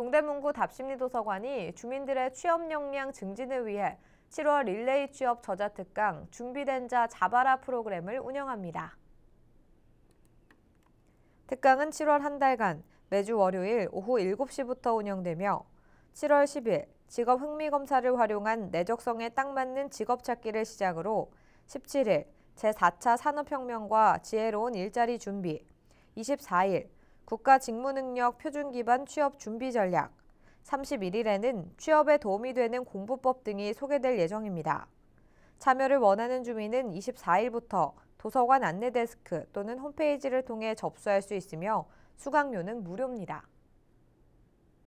동대문구 답심리도서관이 주민들의 취업 역량 증진을 위해 7월 릴레이 취업 저자 특강 준비된 자 자바라 프로그램을 운영합니다. 특강은 7월 한 달간 매주 월요일 오후 7시부터 운영되며 7월 10일 직업 흥미 검사를 활용한 내적성에 딱 맞는 직업 찾기를 시작으로 17일 제4차 산업혁명과 지혜로운 일자리 준비, 24일 국가 직무능력 표준 기반 취업 준비 전략, 31일에는 취업에 도움이 되는 공부법 등이 소개될 예정입니다. 참여를 원하는 주민은 24일부터 도서관 안내 데스크 또는 홈페이지를 통해 접수할 수 있으며 수강료는 무료입니다.